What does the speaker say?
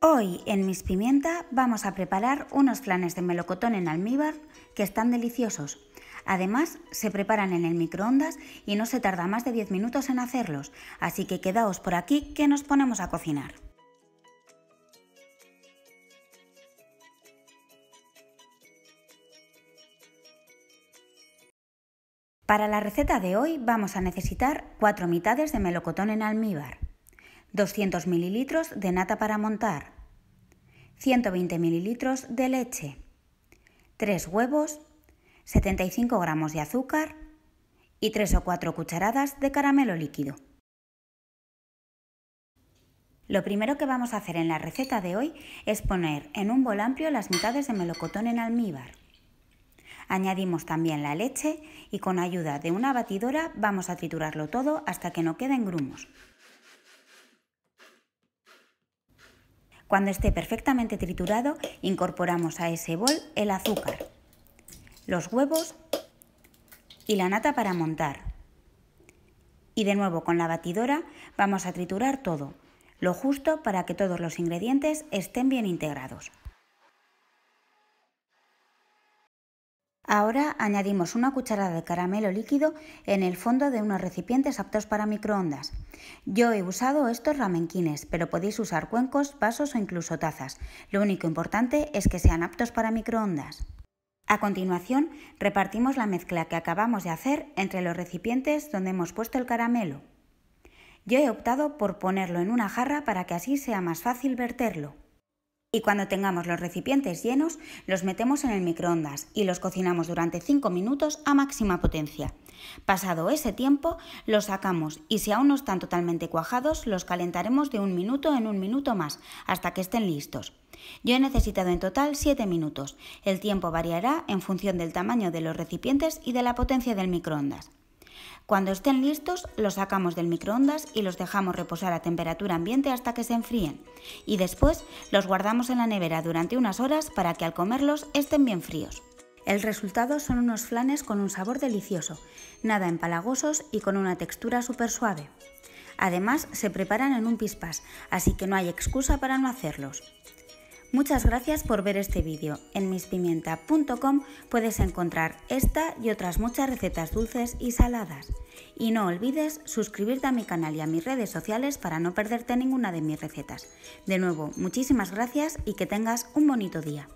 Hoy en Mis Pimienta vamos a preparar unos flanes de melocotón en almíbar que están deliciosos. Además, se preparan en el microondas y no se tarda más de 10 minutos en hacerlos, así que quedaos por aquí que nos ponemos a cocinar. Para la receta de hoy vamos a necesitar 4 mitades de melocotón en almíbar, 200 ml de nata para montar, 120 ml de leche, 3 huevos, 75 gramos de azúcar y 3 o 4 cucharadas de caramelo líquido. Lo primero que vamos a hacer en la receta de hoy es poner en un bol amplio las mitades de melocotón en almíbar. Añadimos también la leche y con ayuda de una batidora vamos a triturarlo todo hasta que no queden grumos. Cuando esté perfectamente triturado, incorporamos a ese bol el azúcar, los huevos y la nata para montar. Y de nuevo con la batidora vamos a triturar todo, lo justo para que todos los ingredientes estén bien integrados. Ahora añadimos una cucharada de caramelo líquido en el fondo de unos recipientes aptos para microondas. Yo he usado estos ramenquines, pero podéis usar cuencos, vasos o incluso tazas. Lo único importante es que sean aptos para microondas. A continuación, repartimos la mezcla que acabamos de hacer entre los recipientes donde hemos puesto el caramelo. Yo he optado por ponerlo en una jarra para que así sea más fácil verterlo. Y cuando tengamos los recipientes llenos, los metemos en el microondas y los cocinamos durante 5 minutos a máxima potencia. Pasado ese tiempo, los sacamos y si aún no están totalmente cuajados, los calentaremos de un minuto en un minuto más, hasta que estén listos. Yo he necesitado en total 7 minutos. El tiempo variará en función del tamaño de los recipientes y de la potencia del microondas. Cuando estén listos, los sacamos del microondas y los dejamos reposar a temperatura ambiente hasta que se enfríen. Y después los guardamos en la nevera durante unas horas para que al comerlos estén bien fríos. El resultado son unos flanes con un sabor delicioso, nada empalagosos y con una textura súper suave. Además, se preparan en un pispas, así que no hay excusa para no hacerlos. Muchas gracias por ver este vídeo. En mispimienta.com puedes encontrar esta y otras muchas recetas dulces y saladas. Y no olvides suscribirte a mi canal y a mis redes sociales para no perderte ninguna de mis recetas. De nuevo, muchísimas gracias y que tengas un bonito día.